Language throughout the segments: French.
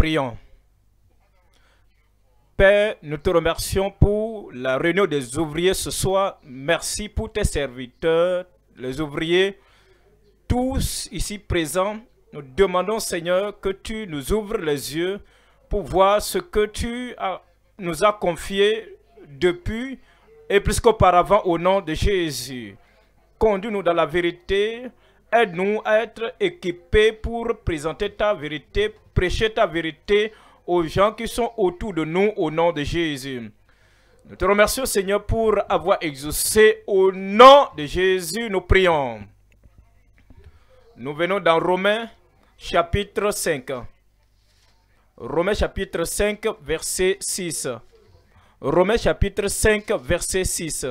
prions. Père, nous te remercions pour la réunion des ouvriers ce soir. Merci pour tes serviteurs, les ouvriers, tous ici présents. Nous demandons, Seigneur, que tu nous ouvres les yeux pour voir ce que tu nous as confié depuis et plus qu'auparavant au nom de Jésus. Conduis-nous dans la vérité. Aide-nous à être équipés pour présenter ta vérité prêcher ta vérité aux gens qui sont autour de nous au nom de Jésus. Nous te remercions Seigneur pour avoir exaucé au nom de Jésus, nous prions. Nous venons dans Romains chapitre 5. Romains chapitre 5 verset 6. Romains chapitre 5 verset 6.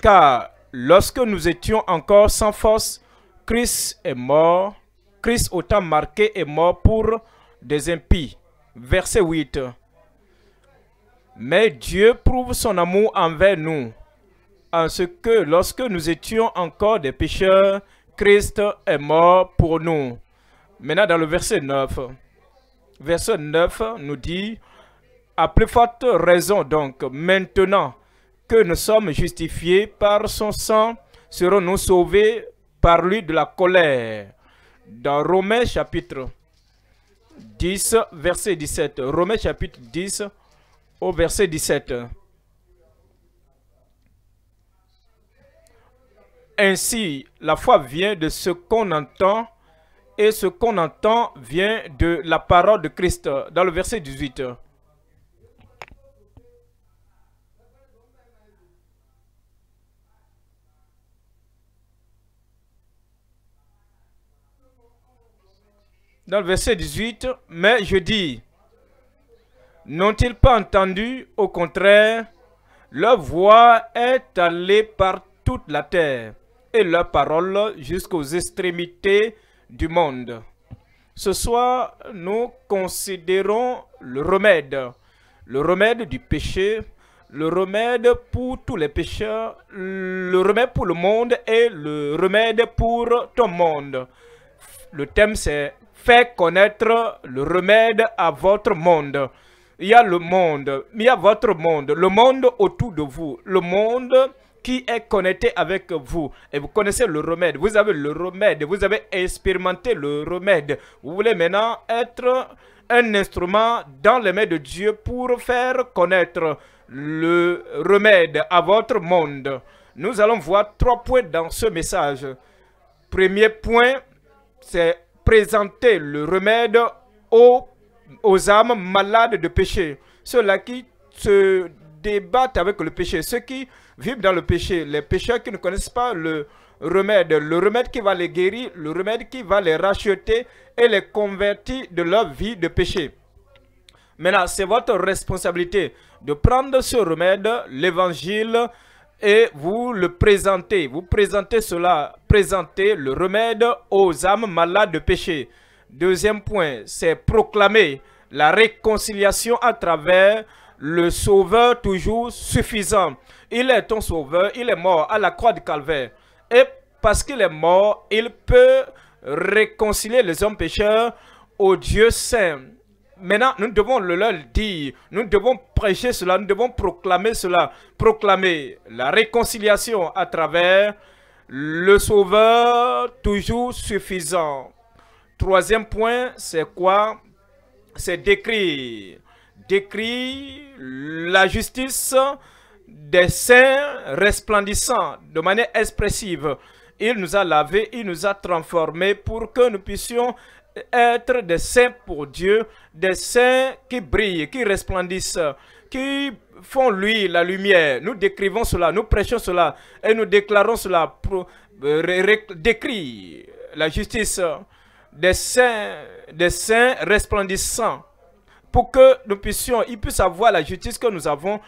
Car lorsque nous étions encore sans force, Christ est mort Christ autant marqué est mort pour des impies. Verset 8. Mais Dieu prouve son amour envers nous, en ce que lorsque nous étions encore des pécheurs, Christ est mort pour nous. Maintenant, dans le verset 9, verset 9 nous dit, « À plus forte raison donc, maintenant que nous sommes justifiés par son sang, serons-nous sauvés par lui de la colère. » dans Romains chapitre 10, verset 17. Romains chapitre 10 au verset 17. Ainsi, la foi vient de ce qu'on entend et ce qu'on entend vient de la parole de Christ. Dans le verset 18. dans le verset 18, mais je dis, n'ont-ils pas entendu, au contraire, leur voix est allée par toute la terre et leur parole jusqu'aux extrémités du monde. Ce soir, nous considérons le remède, le remède du péché, le remède pour tous les pécheurs, le remède pour le monde et le remède pour ton monde. Le thème c'est fait connaître le remède à votre monde. Il y a le monde, il y a votre monde, le monde autour de vous, le monde qui est connecté avec vous. Et vous connaissez le remède, vous avez le remède, vous avez expérimenté le remède. Vous voulez maintenant être un instrument dans les mains de Dieu pour faire connaître le remède à votre monde. Nous allons voir trois points dans ce message. Premier point, c'est présenter le remède aux, âmes malades de péché, ceux-là qui se débattent avec le péché, ceux qui vivent dans le péché, les pécheurs qui ne connaissent pas le remède, le remède qui va les guérir, le remède qui va les racheter et les convertir de leur vie de péché. Maintenant, c'est votre responsabilité de prendre ce remède, l'évangile, et vous le présentez. Vous présentez cela, présentez le remède aux âmes malades de péché. Deuxième point, c'est proclamer la réconciliation à travers le sauveur toujours suffisant. Il est ton sauveur, il est mort à la croix du calvaire. Et parce qu'il est mort, il peut réconcilier les hommes pécheurs au Dieu saint. Maintenant, nous devons le leur dire, nous devons prêcher cela, nous devons proclamer cela, proclamer la réconciliation à travers le Sauveur toujours suffisant. Troisième point, c'est quoi C'est décrire, décrire la justice des saints resplendissants de manière expressive. Il nous a lavé, il nous a transformés pour que nous puissions être des saints pour Dieu, des saints qui brillent, qui resplendissent, qui font lui la lumière. Nous décrivons cela, nous prêchons cela et nous déclarons cela, pour, euh, décrire la justice des saints, des saints resplendissants pour que nous puissions, ils puissent avoir la justice que nous avons,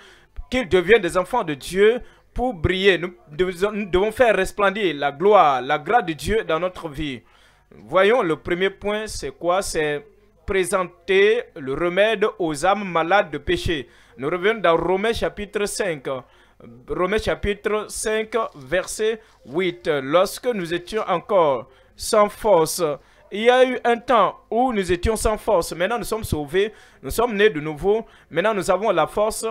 qu'ils deviennent des enfants de Dieu pour briller. nous devons faire resplendir la gloire, la grâce de Dieu dans notre vie. Voyons, le premier point, c'est quoi C'est présenter le remède aux âmes malades de péché. Nous revenons dans Romains chapitre 5. Romains chapitre 5, verset 8. Lorsque nous étions encore sans force, il y a eu un temps où nous étions sans force. Maintenant, nous sommes sauvés. Nous sommes nés de nouveau. Maintenant, nous avons la force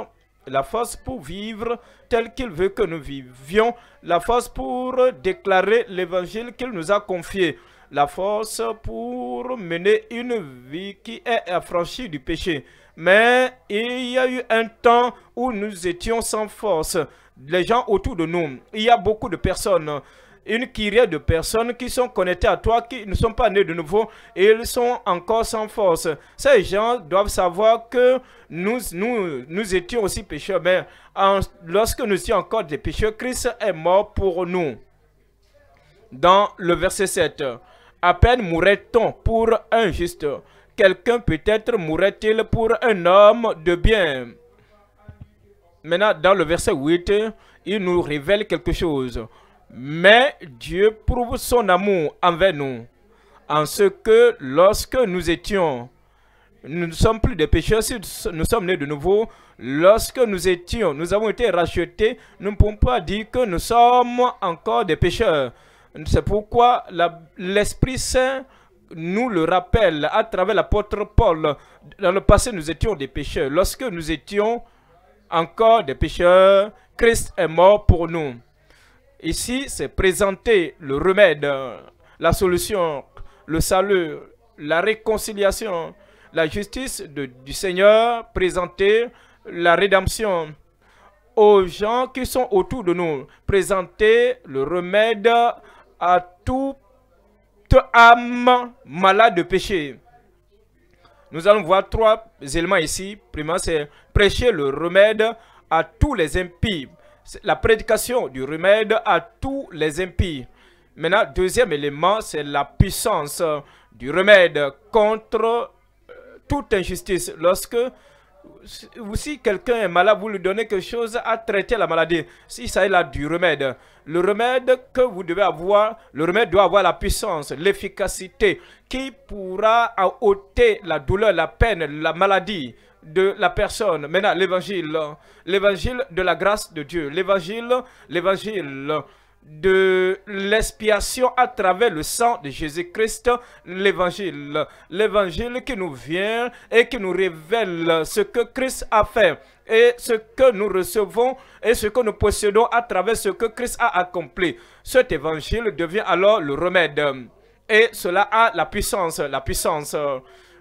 la force pour vivre tel qu'il veut que nous vivions, la force pour déclarer l'évangile qu'il nous a confié la force pour mener une vie qui est affranchie du péché. Mais il y a eu un temps où nous étions sans force. Les gens autour de nous, il y a beaucoup de personnes une kyrie de personnes qui sont connectées à toi, qui ne sont pas nées de nouveau et ils sont encore sans force. Ces gens doivent savoir que nous, nous, étions aussi pécheurs, mais lorsque nous étions encore des pécheurs, Christ est mort pour nous. Dans le verset 7, à peine mourrait-on pour un juste. Quelqu'un peut-être mourrait-il pour un homme de bien. Maintenant, dans le verset 8, il nous révèle quelque chose. Mais Dieu prouve son amour envers nous, en ce que lorsque nous étions, nous ne sommes plus des pécheurs, nous sommes nés de nouveau, lorsque nous étions, nous avons été rachetés, nous ne pouvons pas dire que nous sommes encore des pécheurs. C'est pourquoi l'Esprit Saint nous le rappelle à travers l'apôtre Paul. Dans le passé, nous étions des pécheurs. Lorsque nous étions encore des pécheurs, Christ est mort pour nous. Ici, c'est présenter le remède, la solution, le salut, la réconciliation, la justice du Seigneur, présenter la rédemption aux gens qui sont autour de nous, présenter le remède à toute âme malade de péché. Nous allons voir trois éléments ici. Premièrement, c'est prêcher le remède à tous les impies. La prédication du remède à tous les impies. Maintenant, deuxième élément, c'est la puissance du remède contre euh, toute injustice. Lorsque si quelqu'un est malade, vous lui donnez quelque chose à traiter la maladie. Si ça est là du remède, le remède que vous devez avoir, le remède doit avoir la puissance, l'efficacité qui pourra ôter la douleur, la peine, la maladie de la personne. Maintenant, l'évangile, l'évangile de la grâce de Dieu, l'évangile, l'évangile de l'expiation à travers le sang de Jésus-Christ, l'évangile. L'évangile qui nous vient et qui nous révèle ce que Christ a fait et ce que nous recevons et ce que nous possédons à travers ce que Christ a accompli. Cet évangile devient alors le remède. Et cela a la puissance, la puissance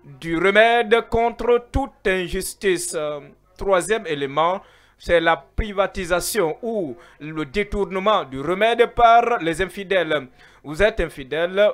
du remède contre toute injustice. Troisième élément, c'est la privatisation ou le détournement du remède par les infidèles. Vous êtes infidèle,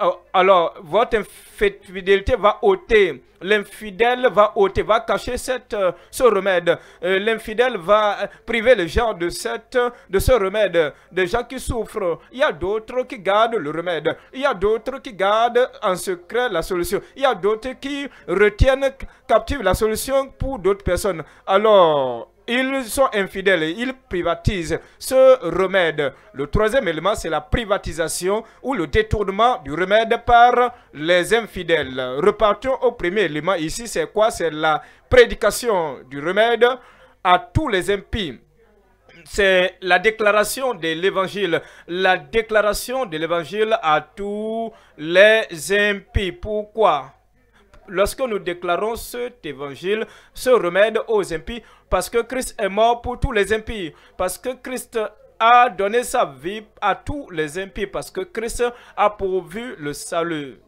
euh, alors votre infidélité va ôter, l'infidèle va ôter, va cacher cette, euh, ce remède. Euh, l'infidèle va priver les gens de, cette, de ce remède, des gens qui souffrent. Il y a d'autres qui gardent le remède, il y a d'autres qui gardent en secret la solution, il y a d'autres qui retiennent captive la solution pour d'autres personnes. Alors, ils sont infidèles, ils privatisent ce remède. Le troisième élément, c'est la privatisation ou le détournement du remède par les infidèles. Repartons au premier élément. Ici, c'est quoi C'est la prédication du remède à tous les impies c'est la déclaration de l'évangile, la déclaration de l'évangile à tous les impies. Pourquoi lorsque nous déclarons cet évangile, ce remède aux impies, parce que Christ est mort pour tous les impies, parce que Christ a donné sa vie à tous les impies, parce que Christ a pourvu le salut.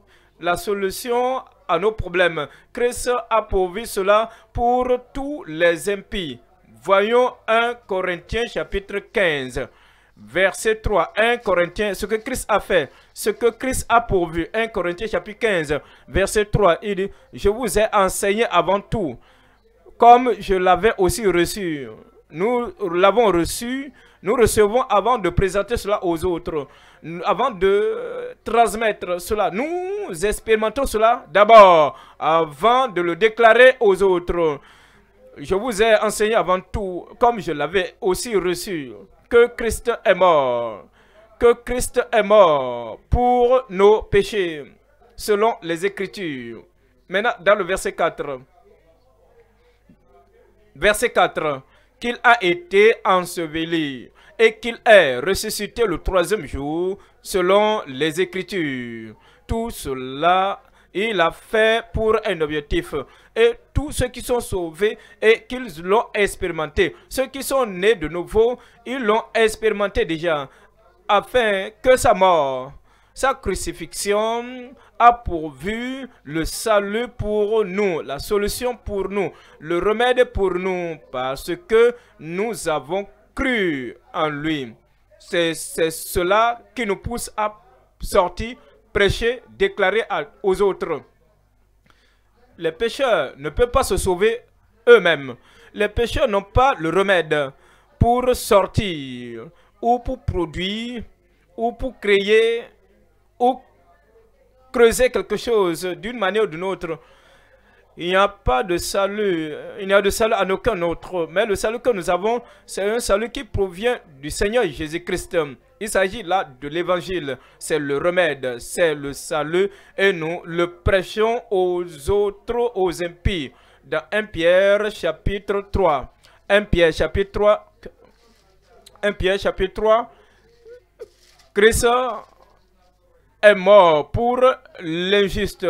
La solution à nos problèmes, Christ a pourvu cela pour tous les impies. Voyons 1 Corinthiens chapitre 15 verset 3, 1 Corinthiens, ce que Christ a fait, ce que Christ a pourvu. 1 Corinthiens chapitre 15, verset 3, il dit, je vous ai enseigné avant tout, comme je l'avais aussi reçu. Nous l'avons reçu, nous recevons avant de présenter cela aux autres, avant de euh, transmettre cela. Nous expérimentons cela d'abord, avant de le déclarer aux autres. Je vous ai enseigné avant tout, comme je l'avais aussi reçu que Christ est mort, que Christ est mort pour nos péchés, selon les Écritures. Maintenant, dans le verset 4, verset 4, qu'il a été enseveli et qu'il est ressuscité le troisième jour, selon les Écritures. Tout cela, il a fait pour un objectif et tous ceux qui sont sauvés et qu'ils l'ont expérimenté. Ceux qui sont nés de nouveau, ils l'ont expérimenté déjà, afin que sa mort, sa crucifixion a pourvu le salut pour nous, la solution pour nous, le remède pour nous, parce que nous avons cru en lui. C'est cela qui nous pousse à sortir, prêcher, déclarer aux autres les pécheurs ne peuvent pas se sauver eux-mêmes. Les pêcheurs n'ont pas le remède pour sortir ou pour produire ou pour créer ou creuser quelque chose d'une manière ou d'une autre. Il n'y a pas de salut, il n'y a de salut à aucun autre. Mais le salut que nous avons, c'est un salut qui provient du Seigneur Jésus-Christ. Il s'agit là de l'évangile. C'est le remède, c'est le salut. Et nous le prêchons aux autres, aux impies. Dans 1 Pierre chapitre 3. 1 Pierre chapitre 3. 1 Pierre chapitre 3. Christ est mort pour l'injuste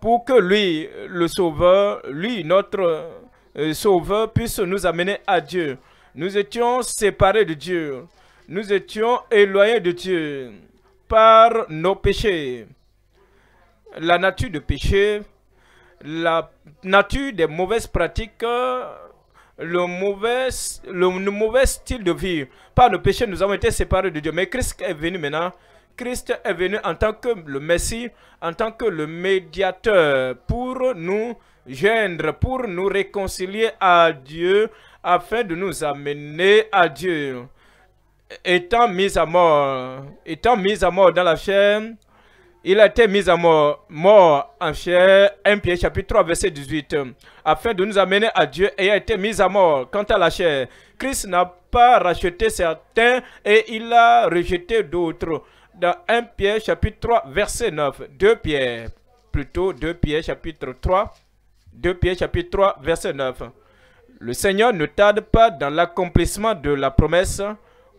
pour que lui, le Sauveur, lui, notre euh, Sauveur, puisse nous amener à Dieu. Nous étions séparés de Dieu. Nous étions éloignés de Dieu par nos péchés. La nature de péché, la nature des mauvaises pratiques, le mauvais, le, mauvais style de vie. Par le péché, nous avons été séparés de Dieu. Mais Christ est venu maintenant Christ est venu en tant que le Messie, en tant que le médiateur pour nous gendre, pour nous réconcilier à Dieu, afin de nous amener à Dieu. Étant mis à mort, étant mis à mort dans la chair, il a été mis à mort, mort en chair, 1 Pierre chapitre 3 verset 18, afin de nous amener à Dieu et a été mis à mort. Quant à la chair, Christ n'a pas racheté certains et il a rejeté d'autres dans 1 Pierre chapitre 3 verset 9. 2 Pierre, plutôt 2 Pierre chapitre 3, 2 Pierre chapitre 3 verset 9. Le Seigneur ne tarde pas dans l'accomplissement de la promesse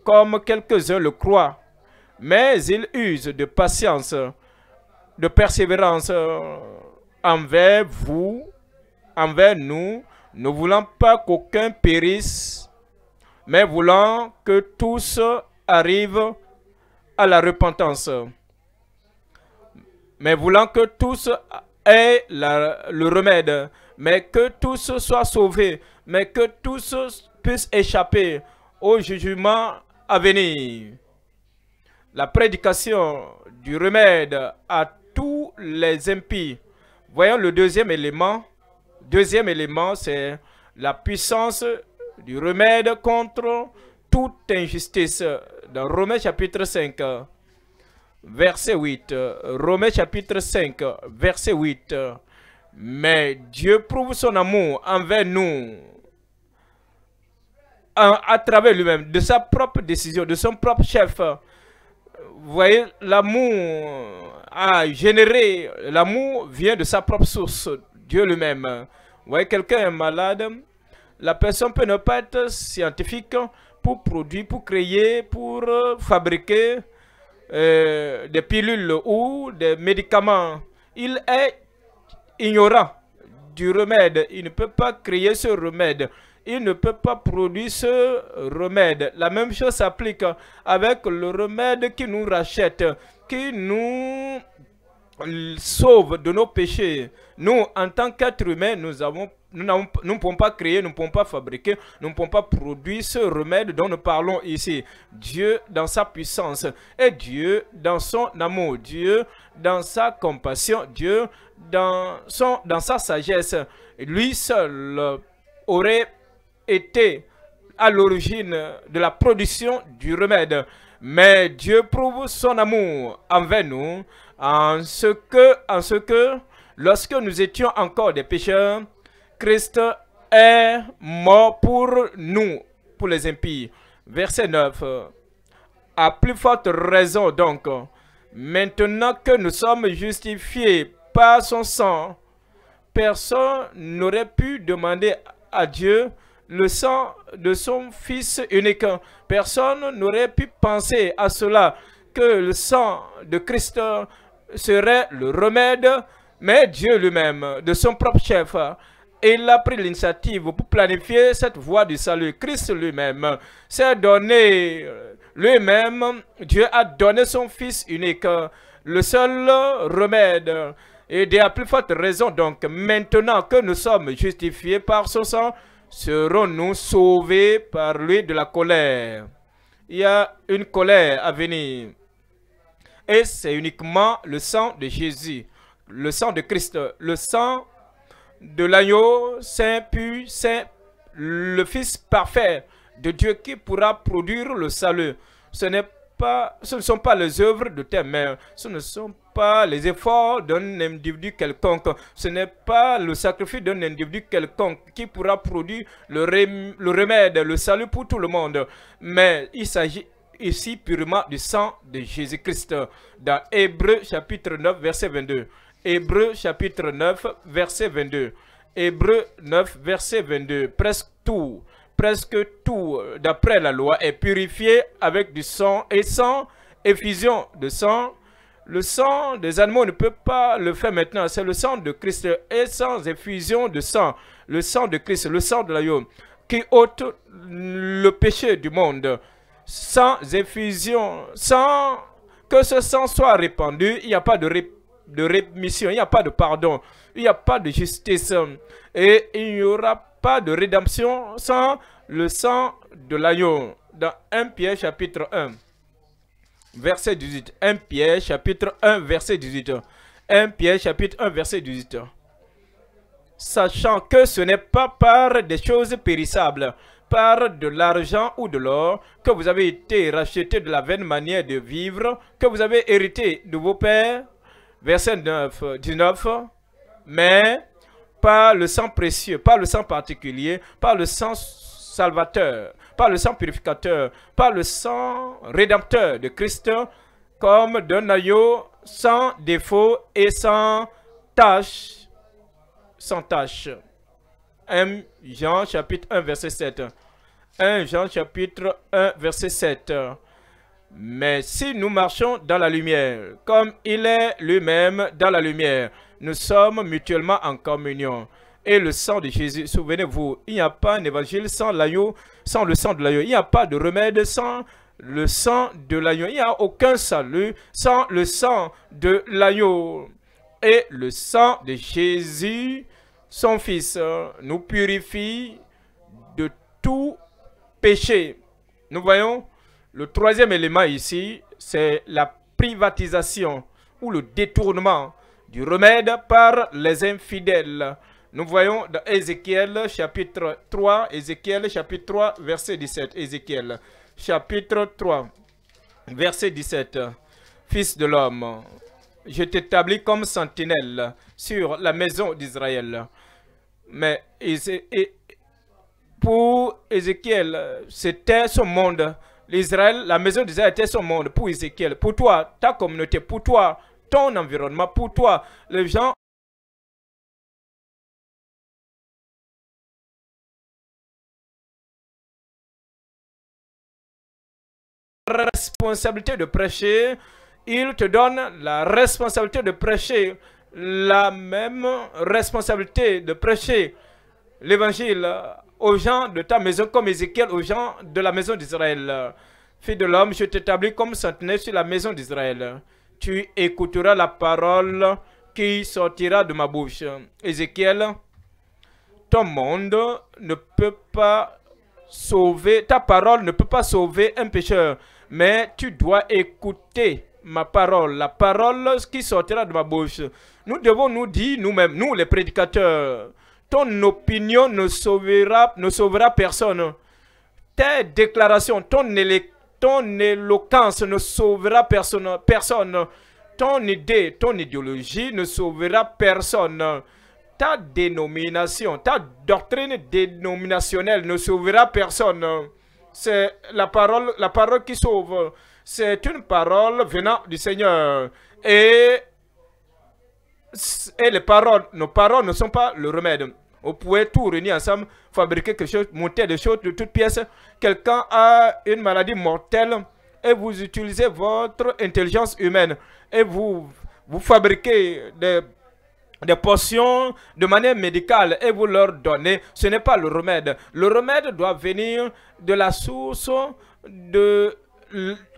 comme quelques-uns le croient, mais il use de patience, de persévérance euh, envers vous, envers nous, ne voulant pas qu'aucun périsse, mais voulant que tous arrivent la repentance. Mais voulant que tous aient le remède, mais que tous soient sauvés, mais que tous puissent échapper au jugement à venir. La prédication du remède à tous les impies. Voyons le deuxième élément. Deuxième élément, c'est la puissance du remède contre toute injustice dans Romains chapitre 5, verset 8. Romains chapitre 5, verset 8. Mais Dieu prouve son amour envers nous à travers lui-même, de sa propre décision, de son propre chef. Vous voyez, l'amour a généré, l'amour vient de sa propre source, Dieu lui-même. Vous voyez, quelqu'un est malade, la personne peut ne pas être scientifique, pour pour créer, pour euh, fabriquer euh, des pilules ou des médicaments. Il est ignorant du remède. Il ne peut pas créer ce remède. Il ne peut pas produire ce remède. La même chose s'applique avec le remède qui nous rachète, qui nous sauve de nos péchés. Nous, en tant qu'êtres humains, nous avons nous, ne pouvons pas créer, nous ne pouvons pas fabriquer, nous ne pouvons pas produire ce remède dont nous parlons ici. Dieu dans sa puissance et Dieu dans son amour, Dieu dans sa compassion, Dieu dans, son, dans sa sagesse. Lui seul aurait été à l'origine de la production du remède. Mais Dieu prouve son amour envers nous en ce que, en ce que lorsque nous étions encore des pécheurs, Christ est mort pour nous, pour les impies. Verset 9. À plus forte raison donc, maintenant que nous sommes justifiés par son sang, personne n'aurait pu demander à Dieu le sang de son Fils unique. Personne n'aurait pu penser à cela, que le sang de Christ serait le remède, mais Dieu lui-même, de son propre chef, il a pris l'initiative pour planifier cette voie du salut. Christ lui-même s'est donné euh, lui-même. Dieu a donné son Fils unique, le seul remède. Et il a plus forte raison, donc, maintenant que nous sommes justifiés par son sang, serons-nous sauvés par lui de la colère. Il y a une colère à venir. Et c'est uniquement le sang de Jésus, le sang de Christ, le sang de l'agneau saint pu, saint, le Fils parfait de Dieu qui pourra produire le salut. Ce n'est pas, ce ne sont pas les œuvres de tes mains, ce ne sont pas les efforts d'un individu quelconque, ce n'est pas le sacrifice d'un individu quelconque qui pourra produire le remède, le salut pour tout le monde. Mais il s'agit ici purement du sang de Jésus-Christ. Dans Hébreu chapitre 9, verset 22. Hébreu chapitre 9, verset 22. Hébreu 9, verset 22. Presque tout, presque tout d'après la loi est purifié avec du sang et sans effusion de sang. Le sang des animaux ne peut pas le faire maintenant. C'est le sang de Christ et sans effusion de sang. Le sang de Christ, le sang de l'agneau qui ôte le péché du monde sans effusion, sans que ce sang soit répandu, il n'y a pas de, de rémission, il n'y a pas de pardon, il n'y a pas de justice. Et il n'y aura pas de rédemption sans le sang de l'agneau. Dans 1 Pierre chapitre 1, verset 18. 1 Pierre chapitre 1, verset 18. 1 Pierre chapitre 1, verset 18. Sachant que ce n'est pas par des choses périssables, par de l'argent ou de l'or, que vous avez été racheté de la vaine manière de vivre, que vous avez hérité de vos pères. Verset 9, 19. Mais par le sang précieux, par le sang particulier, par le sang salvateur, par le sang purificateur, par le sang rédempteur de Christ, comme d'un agneau sans défaut et sans tâche. Sans tâche. Jean chapitre 1 verset 7. 1 Jean chapitre 1 verset 7. Mais si nous marchons dans la lumière, comme il est lui-même dans la lumière, nous sommes mutuellement en communion. Et le sang de Jésus, souvenez-vous, il n'y a pas un évangile sans l'agneau, sans le sang de l'agneau. Il n'y a pas de remède sans le sang de l'agneau. Il n'y a aucun salut sans le sang de l'agneau. Et le sang de Jésus, son Fils, nous purifie de tout péché. Nous voyons le troisième élément ici, c'est la privatisation ou le détournement du remède par les infidèles. Nous voyons dans Ézéchiel chapitre 3, Ézéchiel chapitre 3, verset 17. Ézéchiel chapitre 3, verset 17. Fils de l'homme, je t'établis comme sentinelle sur la maison d'Israël. Mais pour Ézéchiel, c'était son monde. L'Israël, la maison d'Israël était son monde pour Ézéchiel. Pour toi, ta communauté, pour toi, ton environnement, pour toi, les gens responsabilité de prêcher, il te donne la responsabilité de prêcher, la même responsabilité de prêcher l'évangile aux gens de ta maison, comme Ézéchiel aux gens de la maison d'Israël. Fils de l'homme, je t'établis comme centenaire sur la maison d'Israël. Tu écouteras la parole qui sortira de ma bouche. Ézéchiel, ton monde ne peut pas sauver, ta parole ne peut pas sauver un pécheur, mais tu dois écouter ma parole, la parole qui sortira de ma bouche. Nous devons nous dire nous-mêmes, nous les prédicateurs, ton opinion ne sauvera, ne sauvera personne. Ta déclaration, ton, ton éloquence ne sauvera personne, personne. Ton idée, ton idéologie ne sauvera personne. Ta dénomination, ta doctrine dénominationnelle ne sauvera personne. C'est la parole, la parole qui sauve. C'est une parole venant du Seigneur. Et et eh, les paroles, nos paroles ne sont pas le remède. Vous pouvez tout réunir ensemble, fabriquer quelque chose, monter des choses de toutes pièces. Quelqu'un a une maladie mortelle et vous utilisez votre intelligence humaine et vous, vous fabriquez des, des potions de manière médicale et vous leur donnez. Ce n'est pas le remède. Le remède doit venir de la source de,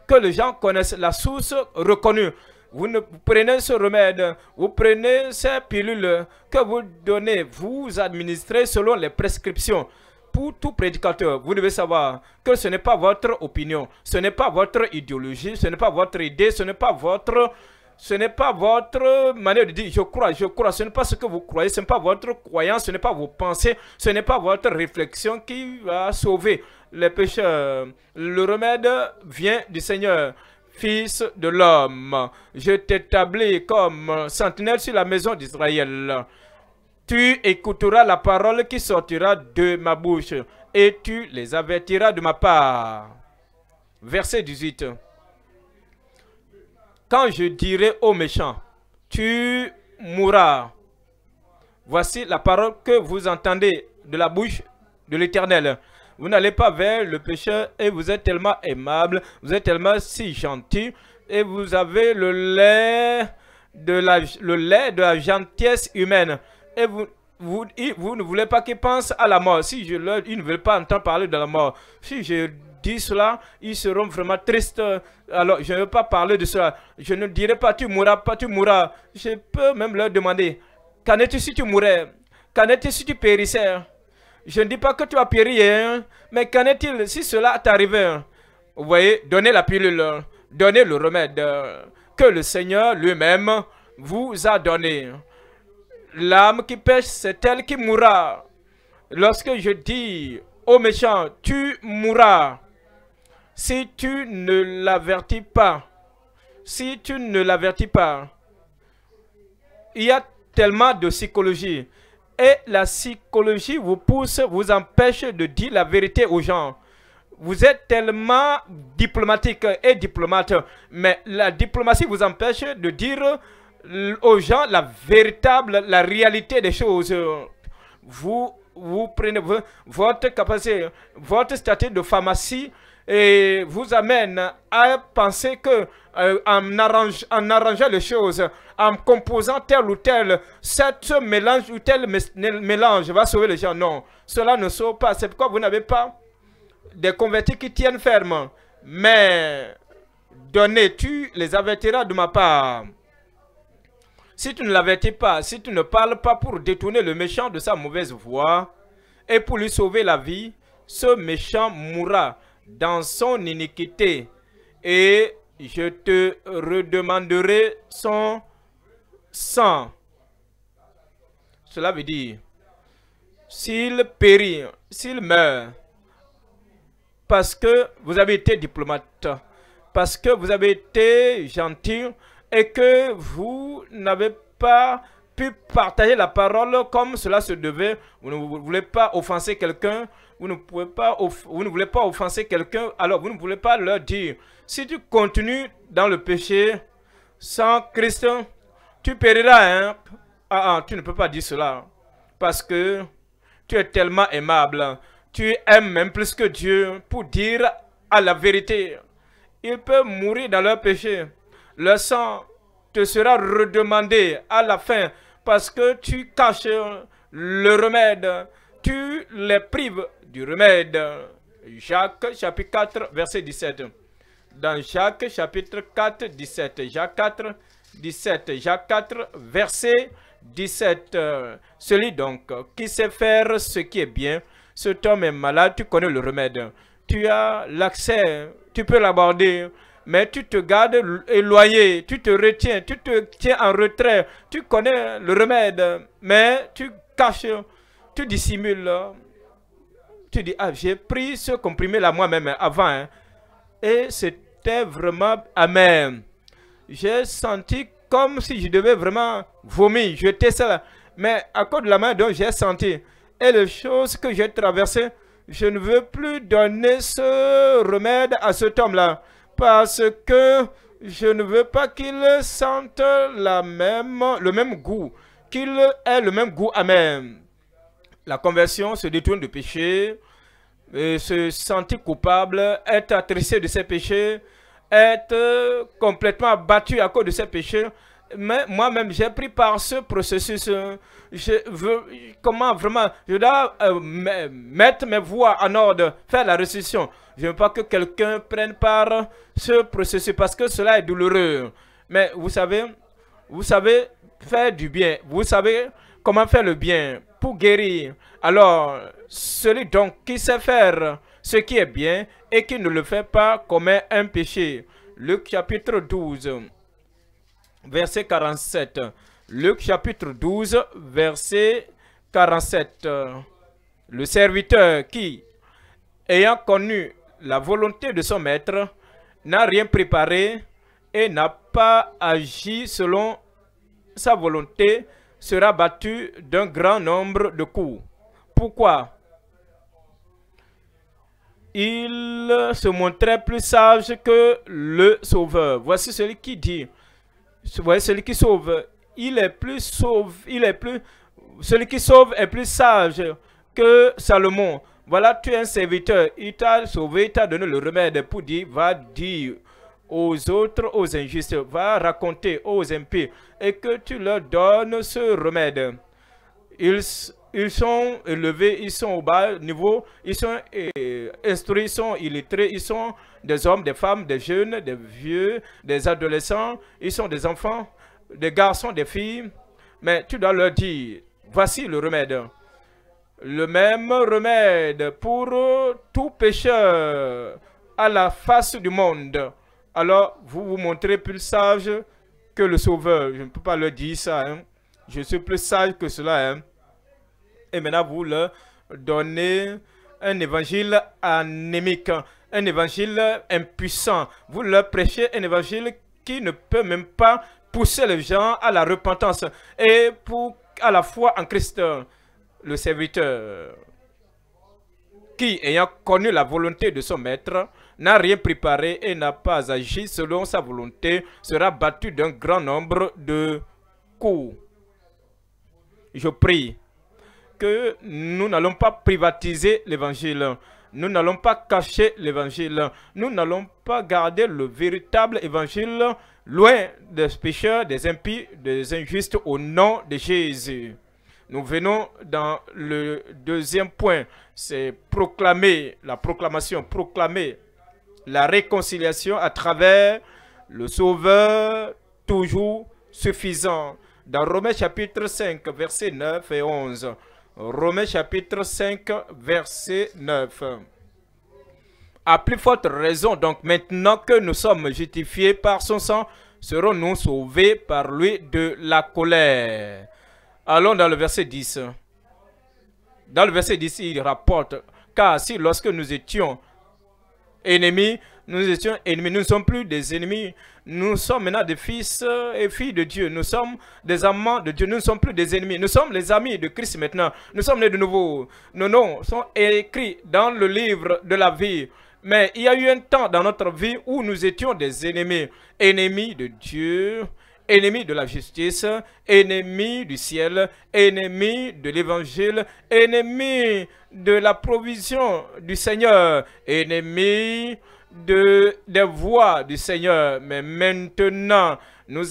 que les gens connaissent, la source reconnue vous prenez ce remède, vous prenez ces pilules que vous donnez, vous administrez selon les prescriptions. Pour tout prédicateur, vous devez savoir que ce n'est pas votre opinion, ce n'est pas votre idéologie, ce n'est pas votre idée, ce n'est pas votre... Ce n'est pas votre manière de dire je crois, je crois. Ce n'est pas ce que vous croyez, ce n'est pas votre croyance, ce n'est pas vos pensées, ce n'est pas votre réflexion qui va sauver les pécheurs. Le remède vient du Seigneur. Fils de l'homme, je t'établis comme sentinelle sur la maison d'Israël. Tu écouteras la parole qui sortira de ma bouche, et tu les avertiras de ma part. Verset 18. Quand je dirai aux méchants, tu mourras. Voici la parole que vous entendez de la bouche de l'Éternel. Vous n'allez pas vers le pécheur et vous êtes tellement aimable, vous êtes tellement si gentil et vous avez le lait de la, le lait de la gentillesse humaine. Et vous, vous, vous ne voulez pas qu'ils pensent à la mort. Si je leur, ils ne veulent pas entendre parler de la mort. Si je dis cela, ils seront vraiment tristes. Alors, je ne veux pas parler de cela. Je ne dirai pas, tu mourras, pas, tu mourras. Je peux même leur demander, qu'en est-il si tu mourrais, Qu'en est-il si tu périssais je ne dis pas que tu as péri, hein, mais qu'en est-il si cela t'arrivait hein? Vous voyez, donnez la pilule, hein. donnez le remède que le Seigneur lui-même vous a donné. L'âme qui pêche, c'est elle qui mourra. Lorsque je dis au méchant, tu mourras, si tu ne l'avertis pas, si tu ne l'avertis pas, il y a tellement de psychologie et la psychologie vous pousse, vous empêche de dire la vérité aux gens. Vous êtes tellement diplomatique et diplomate, mais la diplomatie vous empêche de dire aux gens la véritable, la réalité des choses. Vous, vous prenez votre capacité, votre statut de pharmacie et vous amène à penser que euh, en, arrange, en arrangeant les choses, en composant tel ou tel, cet mélange ou tel mélange va sauver les gens. Non, cela ne sauve pas. C'est pourquoi vous n'avez pas des convertis qui tiennent ferme. Mais donnez-tu les avertiras de ma part. Si tu ne l'avertis pas, si tu ne parles pas pour détourner le méchant de sa mauvaise voie et pour lui sauver la vie, ce méchant mourra dans son iniquité, et je te redemanderai son sang. Cela veut dire, s'il périt, s'il meurt, parce que vous avez été diplomate, parce que vous avez été gentil et que vous n'avez pas pu partager la parole comme cela se devait, vous ne voulez pas offenser quelqu'un, vous ne, pouvez pas vous ne voulez pas offenser quelqu'un, alors vous ne voulez pas leur dire, si tu continues dans le péché sans Christ, tu périras. Hein. Ah, ah, tu ne peux pas dire cela. Parce que tu es tellement aimable. Tu aimes même plus que Dieu pour dire à la vérité. Ils peuvent mourir dans leur péché. Le sang te sera redemandé à la fin parce que tu caches le remède tu les prives du remède. Jacques chapitre 4, verset 17. Dans Jacques chapitre 4, 17. Jacques 4, 17. Jacques 4, verset 17. Celui donc qui sait faire ce qui est bien, cet homme est malade, tu connais le remède. Tu as l'accès, tu peux l'aborder, mais tu te gardes éloigné, tu te retiens, tu te tiens en retrait. Tu connais le remède, mais tu caches dissimule dissimules. Tu dis, ah, j'ai pris ce comprimé-là moi-même hein, avant. Hein, et c'était vraiment amen. J'ai senti comme si je devais vraiment vomir, j'étais ça Mais à cause de la main dont j'ai senti et les choses que j'ai traversées, je ne veux plus donner ce remède à cet homme-là. Parce que je ne veux pas qu'il sente la même, le même goût, qu'il ait le même goût amen. La conversion se détourne du péché, se sentir coupable, être attristé de ses péchés, être complètement abattu à cause de ses péchés. Mais moi-même, j'ai pris par ce processus. Je veux, comment vraiment, je dois euh, mettre mes voix en ordre, faire la récession. Je ne veux pas que quelqu'un prenne part ce processus parce que cela est douloureux. Mais vous savez, vous savez faire du bien. Vous savez comment faire le bien pour guérir. Alors, celui donc qui sait faire ce qui est bien et qui ne le fait pas commet un péché. Luc chapitre 12, verset 47. Luc chapitre 12, verset 47. Le serviteur qui, ayant connu la volonté de son maître, n'a rien préparé et n'a pas agi selon sa volonté, sera battu d'un grand nombre de coups. Pourquoi Il se montrait plus sage que le sauveur. Voici celui qui dit, voici celui qui sauve. Il est plus sauve, il est plus, celui qui sauve est plus sage que Salomon. Voilà, tu es un serviteur. Il t'a sauvé, il t'a donné le remède pour dire, va dire aux autres, aux injustes, va raconter aux impies et que tu leur donnes ce remède. Ils, ils sont élevés, ils sont au bas niveau, ils sont eh, instruits, ils sont illettrés, ils sont des hommes, des femmes, des jeunes, des vieux, des adolescents, ils sont des enfants, des garçons, des filles. Mais tu dois leur dire, voici le remède. Le même remède pour tout pécheur à la face du monde alors vous vous montrez plus sage que le Sauveur. Je ne peux pas leur dire ça. Hein. Je suis plus sage que cela. Hein. Et maintenant, vous leur donnez un évangile anémique, un évangile impuissant. Vous leur prêchez un évangile qui ne peut même pas pousser les gens à la repentance et pour, à la foi en Christ, le serviteur, qui, ayant connu la volonté de son maître, n'a rien préparé et n'a pas agi selon sa volonté sera battu d'un grand nombre de coups. Je prie que nous n'allons pas privatiser l'évangile. Nous n'allons pas cacher l'évangile. Nous n'allons pas garder le véritable évangile loin des pécheurs, des impies, des injustes au nom de Jésus. Nous venons dans le deuxième point, c'est proclamer, la proclamation, proclamer la réconciliation à travers le Sauveur toujours suffisant. Dans Romains chapitre 5, versets 9 et 11. Romains chapitre 5, verset 9. À plus forte raison, donc maintenant que nous sommes justifiés par son sang, serons-nous sauvés par lui de la colère. Allons dans le verset 10. Dans le verset 10, il rapporte, car si lorsque nous étions ennemis, nous étions ennemis, nous ne sommes plus des ennemis, nous sommes maintenant des fils et filles de Dieu, nous sommes des amants de Dieu, nous ne sommes plus des ennemis, nous sommes les amis de Christ maintenant, nous sommes nés de nouveau, nos noms sont écrits dans le livre de la vie. Mais il y a eu un temps dans notre vie où nous étions des ennemis, ennemis de Dieu, ennemi de la justice, ennemi du ciel, ennemi de l'évangile, ennemi de la provision du Seigneur, ennemi de, des voies du Seigneur. Mais maintenant, nous,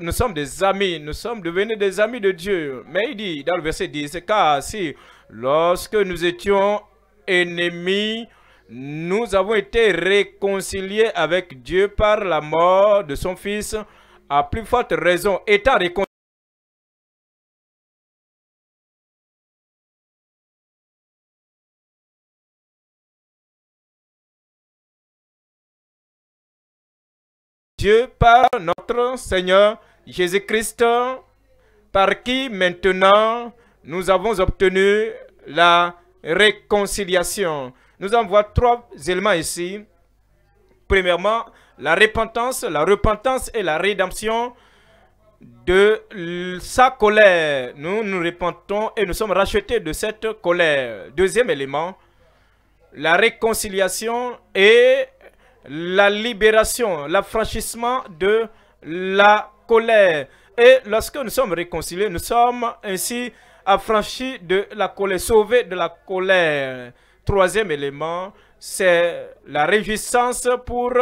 nous sommes des amis, nous sommes devenus des amis de Dieu. Mais il dit dans le verset 10, car si lorsque nous étions ennemis, nous avons été réconciliés avec Dieu par la mort de son Fils, à plus forte raison, étant réconcilié. Dieu par notre Seigneur Jésus-Christ, par qui maintenant nous avons obtenu la réconciliation. Nous en voyons trois éléments ici. Premièrement, la repentance, la repentance et la rédemption de sa colère. Nous nous repentons et nous sommes rachetés de cette colère. Deuxième élément, la réconciliation et la libération, l'affranchissement de la colère. Et lorsque nous sommes réconciliés, nous sommes ainsi affranchis de la colère, sauvés de la colère. Troisième élément, c'est la réjouissance pour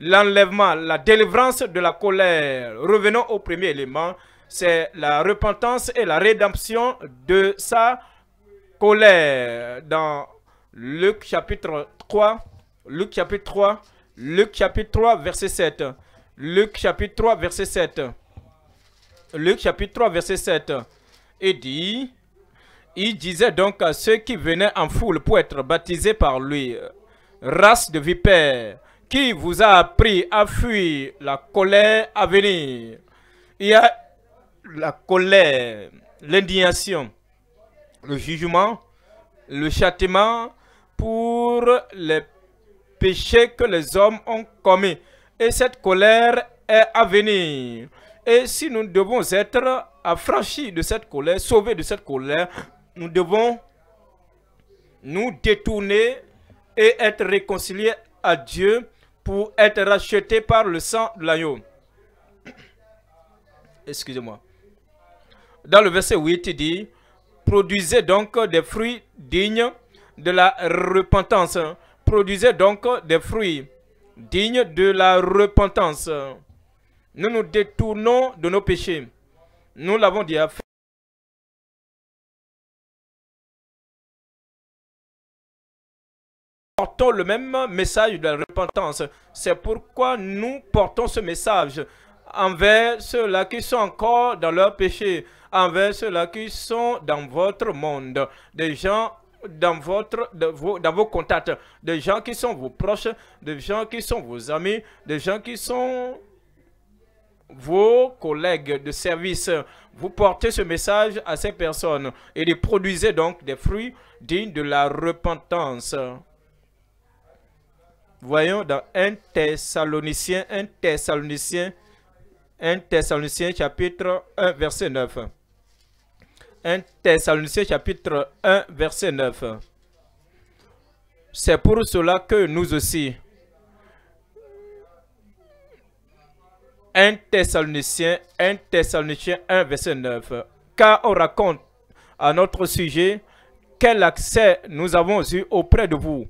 l'enlèvement, la délivrance de la colère. Revenons au premier élément, c'est la repentance et la rédemption de sa colère. Dans Luc chapitre 3, Luc chapitre 3, Luc chapitre 3, verset 7. Luc chapitre 3, verset 7. Luc chapitre 3, verset 7. Et dit, il disait donc à ceux qui venaient en foule pour être baptisés par lui, race de vipères, qui vous a appris à fuir la colère à venir. Il y a la colère, l'indignation, le jugement, le châtiment pour les péchés que les hommes ont commis. Et cette colère est à venir. Et si nous devons être affranchis de cette colère, sauvés de cette colère, nous devons nous détourner et être réconciliés à Dieu pour être racheté par le sang de l'agneau. Excusez-moi. Dans le verset 8, il dit, produisez donc des fruits dignes de la repentance. Produisez donc des fruits dignes de la repentance. Nous nous détournons de nos péchés. Nous l'avons dit à portons le même message de la repentance. C'est pourquoi nous portons ce message envers ceux-là qui sont encore dans leur péché, envers ceux-là qui sont dans votre monde, des gens dans, votre, vos, dans vos contacts, des gens qui sont vos proches, des gens qui sont vos amis, des gens qui sont vos collègues de service. Vous portez ce message à ces personnes et les produisez donc des fruits dignes de la repentance. Voyons dans 1 Thessaloniciens, 1 Thessaloniciens, 1 Thessaloniciens chapitre 1 verset 9. 1 Thessaloniciens chapitre 1 verset 9. C'est pour cela que nous aussi, 1 Thessaloniciens, 1 Thessaloniciens 1 verset 9. Car on raconte à notre sujet quel accès nous avons eu auprès de vous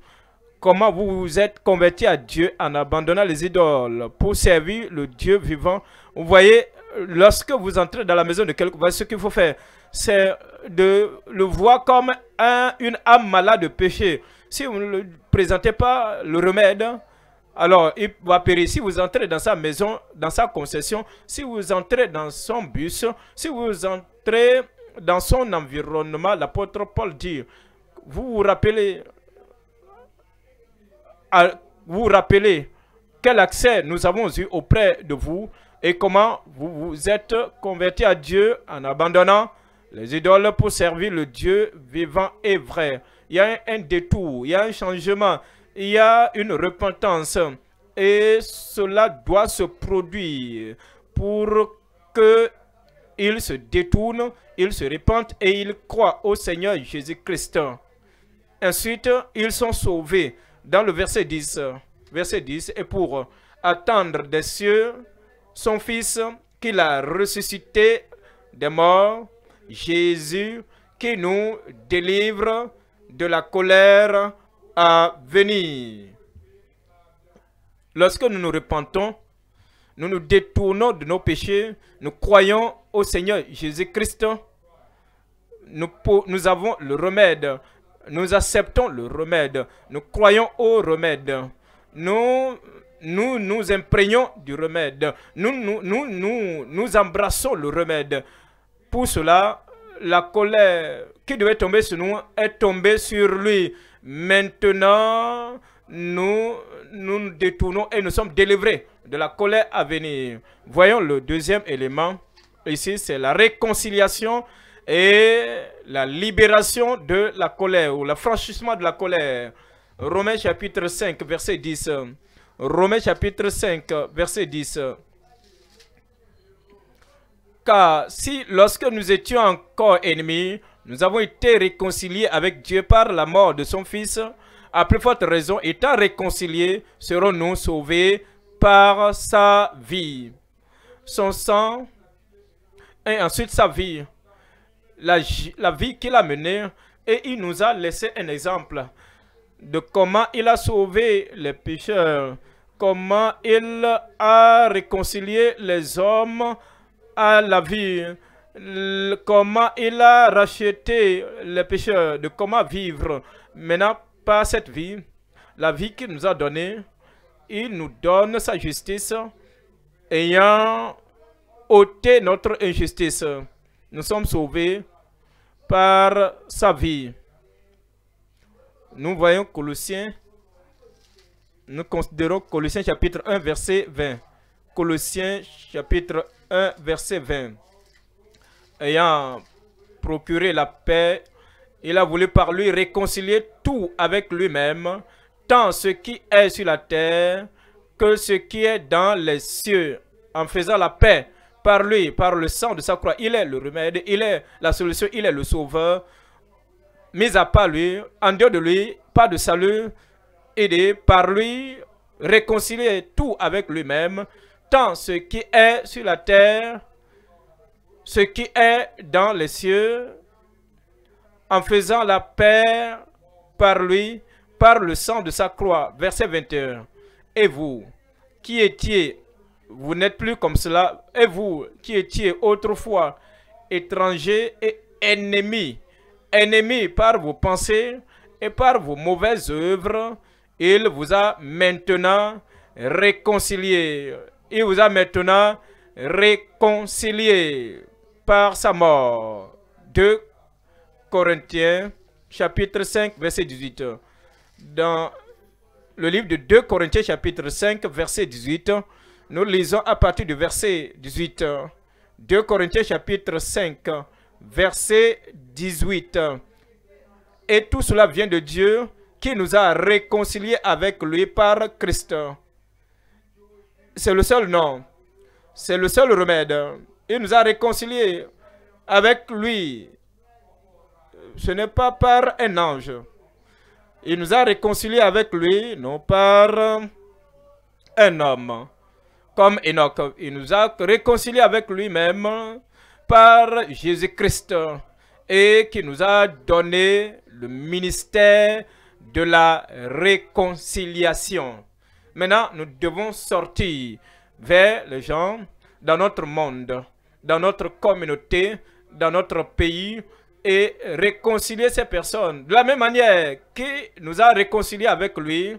comment vous vous êtes converti à Dieu en abandonnant les idoles pour servir le Dieu vivant. Vous voyez, lorsque vous entrez dans la maison de quelqu'un, ce qu'il faut faire, c'est de le voir comme un, une âme malade de péché. Si vous ne le présentez pas le remède, alors il va périr. Si vous entrez dans sa maison, dans sa concession, si vous entrez dans son bus, si vous entrez dans son environnement, l'apôtre Paul dit, vous vous rappelez à vous rappeler quel accès nous avons eu auprès de vous et comment vous vous êtes converti à Dieu en abandonnant les idoles pour servir le Dieu vivant et vrai. Il y a un, détour, il y a un changement, il y a une repentance. Et cela doit se produire pour que ils se détournent, ils se repentent et ils croient au Seigneur Jésus-Christ. Ensuite, ils sont sauvés dans le verset 10. Verset 10, et pour attendre des cieux son Fils qu'il a ressuscité des morts, Jésus qui nous délivre de la colère à venir. Lorsque nous nous repentons, nous nous détournons de nos péchés, nous croyons au Seigneur Jésus-Christ, nous avons le remède nous acceptons le remède. Nous croyons au remède. Nous nous nous imprégnons du remède. Nous nous, nous, nous, embrassons le remède. Pour cela, la colère qui devait tomber sur nous est tombée sur lui. Maintenant, nous nous, nous détournons et nous sommes délivrés de la colère à venir. Voyons le deuxième élément. Ici, c'est la réconciliation et la libération de la colère ou l'affranchissement de la colère. Romains chapitre 5, verset 10. Romains chapitre 5, verset 10. Car si lorsque nous étions encore ennemis, nous avons été réconciliés avec Dieu par la mort de son Fils, à plus forte raison, étant réconciliés, serons-nous sauvés par sa vie. Son sang et ensuite sa vie la, vie qu'il a menée et il nous a laissé un exemple de comment il a sauvé les pécheurs, comment il a réconcilié les hommes à la vie, comment il a racheté les pécheurs, de comment vivre. Maintenant, par cette vie, la vie qu'il nous a donnée, il nous donne sa justice, ayant ôté notre injustice. Nous sommes sauvés par sa vie. Nous voyons Colossiens, nous considérons Colossiens chapitre 1 verset 20. Colossiens chapitre 1 verset 20. Ayant procuré la paix, il a voulu par lui réconcilier tout avec lui-même, tant ce qui est sur la terre que ce qui est dans les cieux, en faisant la paix par lui, par le sang de sa croix. Il est le remède, il est la solution, il est le sauveur. Mis à part lui, en dehors de lui, pas de salut. Aidé par lui, réconcilier tout avec lui-même, tant ce qui est sur la terre, ce qui est dans les cieux, en faisant la paix par lui, par le sang de sa croix. Verset 21. Et vous, qui étiez vous n'êtes plus comme cela. Et vous, qui étiez autrefois étrangers et ennemis, ennemis par vos pensées et par vos mauvaises œuvres, il vous a maintenant réconcilié. Il vous a maintenant réconcilié par sa mort. 2 Corinthiens, chapitre 5, verset 18. Dans le livre de 2 Corinthiens, chapitre 5, verset 18, nous lisons à partir du verset 18. 2 euh, Corinthiens chapitre 5, verset 18. Et tout cela vient de Dieu qui nous a réconciliés avec lui par Christ. C'est le seul nom. C'est le seul remède. Il nous a réconciliés avec lui. Ce n'est pas par un ange. Il nous a réconciliés avec lui, non par un homme comme Enoch. Il nous a réconciliés avec lui-même par Jésus-Christ et qui nous a donné le ministère de la réconciliation. Maintenant, nous devons sortir vers les gens dans notre monde, dans notre communauté, dans notre pays et réconcilier ces personnes. De la même manière qu'il nous a réconciliés avec lui,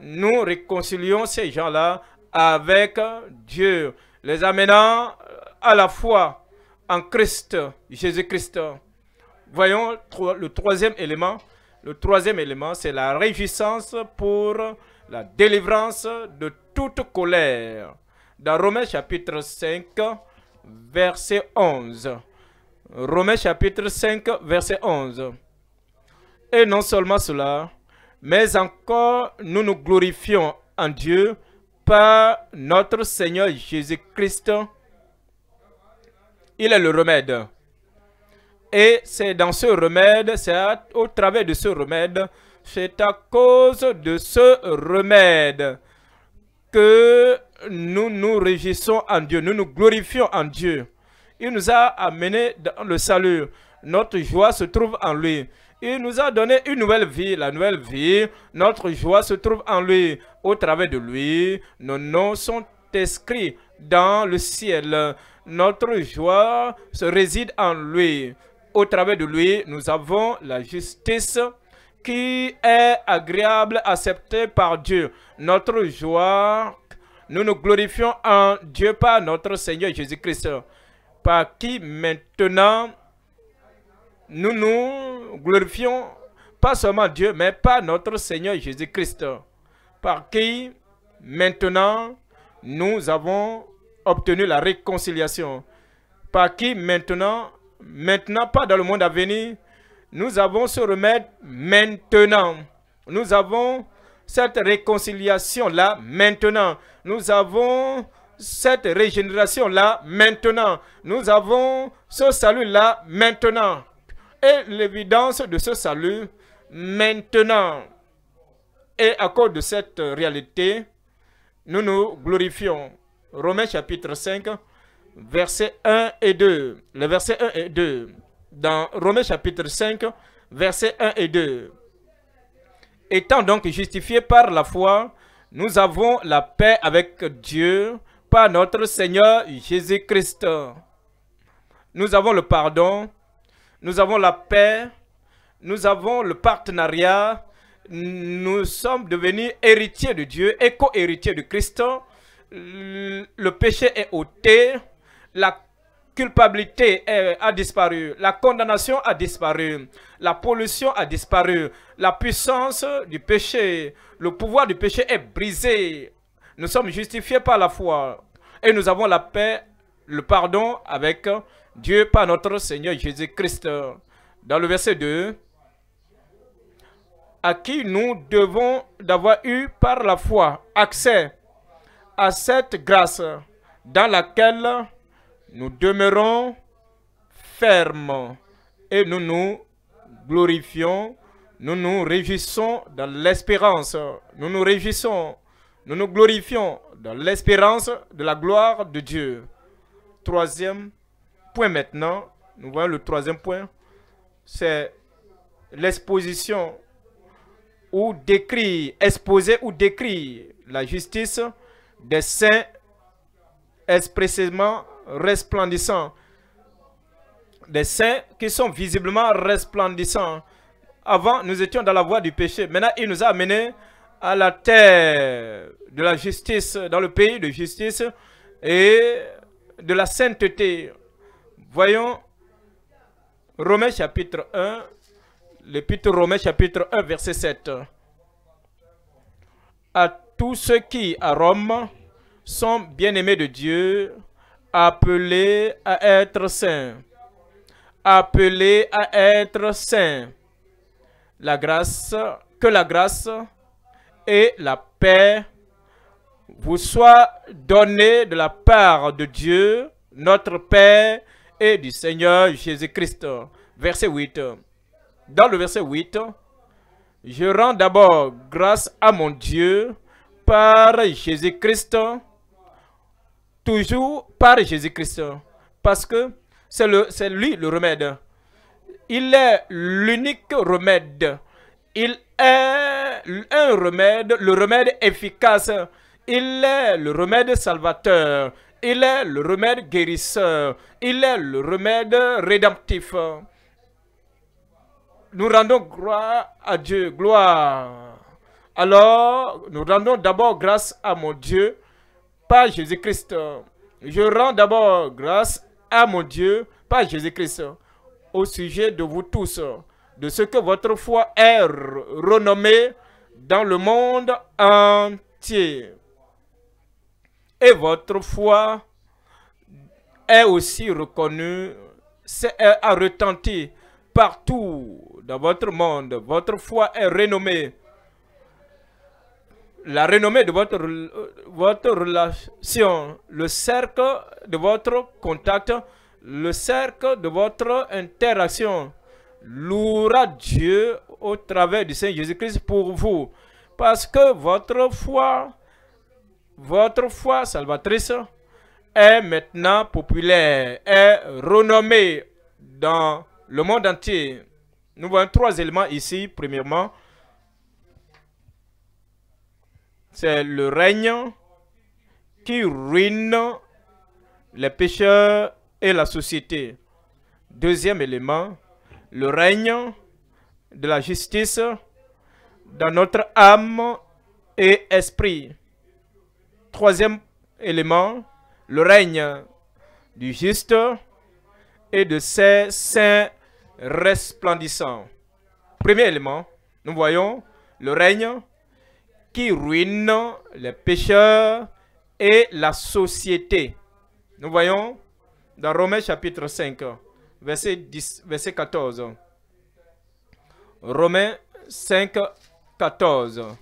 nous réconcilions ces gens-là avec Dieu, les amenant euh, à la foi en Christ, Jésus-Christ. Voyons le troisième élément. Le troisième élément, c'est la réjouissance pour la délivrance de toute colère. Dans Romains chapitre 5, verset 11. Romains chapitre 5, verset 11. Et non seulement cela, mais encore nous nous glorifions en Dieu par notre Seigneur Jésus-Christ, il est le remède. Et c'est dans ce remède, c'est au travers de ce remède, c'est à cause de ce remède que nous nous régissons en Dieu, nous nous glorifions en Dieu. Il nous a amené dans le salut. Notre joie se trouve en lui. Il nous a donné une nouvelle vie. La nouvelle vie, notre joie se trouve en lui. Au travers de lui, nos noms sont inscrits dans le ciel. Notre joie se réside en lui. Au travers de lui, nous avons la justice qui est agréable, acceptée par Dieu. Notre joie, nous nous glorifions en Dieu par notre Seigneur Jésus-Christ, par qui maintenant nous nous glorifions pas seulement Dieu, mais pas notre Seigneur Jésus-Christ, par qui maintenant nous avons obtenu la réconciliation, par qui maintenant, maintenant pas dans le monde à venir, nous avons ce remède maintenant. Nous avons cette réconciliation-là maintenant. Nous avons cette régénération-là maintenant. Nous avons ce salut-là maintenant. Et l'évidence de ce salut maintenant. Et à cause de cette réalité, nous nous glorifions. Romains chapitre 5, versets 1 et 2. le verset 1 et 2. Dans Romains chapitre 5, versets 1 et 2. Étant donc justifiés par la foi, nous avons la paix avec Dieu par notre Seigneur Jésus-Christ. Nous avons le pardon nous avons la paix, nous avons le partenariat, nous sommes devenus héritiers de Dieu et co-héritiers de Christ. Le péché est ôté, la culpabilité a disparu, la condamnation a disparu, la pollution a disparu, la puissance du péché, le pouvoir du péché est brisé. Nous sommes justifiés par la foi et nous avons la paix, le pardon avec Dieu par notre Seigneur Jésus-Christ. Dans le verset 2, à qui nous devons d'avoir eu par la foi accès à cette grâce dans laquelle nous demeurons fermes et nous nous glorifions, nous nous réjouissons dans l'espérance, nous nous réjouissons, nous nous glorifions dans l'espérance de la gloire de Dieu. Troisième point maintenant, nous voyons le troisième point, c'est l'exposition ou décrit, exposer ou décrit la justice des saints expressément resplendissants. Des saints qui sont visiblement resplendissants. Avant, nous étions dans la voie du péché. Maintenant, il nous a amenés à la terre de la justice, dans le pays de justice et de la sainteté. Voyons Romains chapitre 1, l'épître Romains chapitre 1, verset 7. À tous ceux qui, à Rome, sont bien-aimés de Dieu, appelés à être saints, appelés à être saints, la grâce, que la grâce et la paix vous soient données de la part de Dieu, notre Père, et du Seigneur Jésus-Christ. Verset 8. Dans le verset 8, je rends d'abord grâce à mon Dieu par Jésus-Christ, toujours par Jésus-Christ, parce que c'est lui le remède. Il est l'unique remède. Il est un remède, le remède efficace. Il est le remède salvateur. Il est le remède guérisseur. Il est le remède rédemptif. Nous rendons gloire à Dieu. Gloire. Alors, nous rendons d'abord grâce à mon Dieu par Jésus-Christ. Je rends d'abord grâce à mon Dieu par Jésus-Christ au sujet de vous tous, de ce que votre foi est renommée dans le monde entier. Et votre foi est aussi reconnue, a retenti partout dans votre monde. Votre foi est renommée. La renommée de votre, votre relation, le cercle de votre contact, le cercle de votre interaction louera Dieu au travers du Saint Jésus-Christ pour vous. Parce que votre foi votre foi salvatrice est maintenant populaire, est renommée dans le monde entier. Nous voyons trois éléments ici. Premièrement, c'est le règne qui ruine les pécheurs et la société. Deuxième élément, le règne de la justice dans notre âme et esprit. Troisième élément, le règne du juste et de ses saints resplendissants. Premier élément, nous voyons le règne qui ruine les pécheurs et la société. Nous voyons dans Romains chapitre 5, verset, 10, verset 14. Romains 5, 14.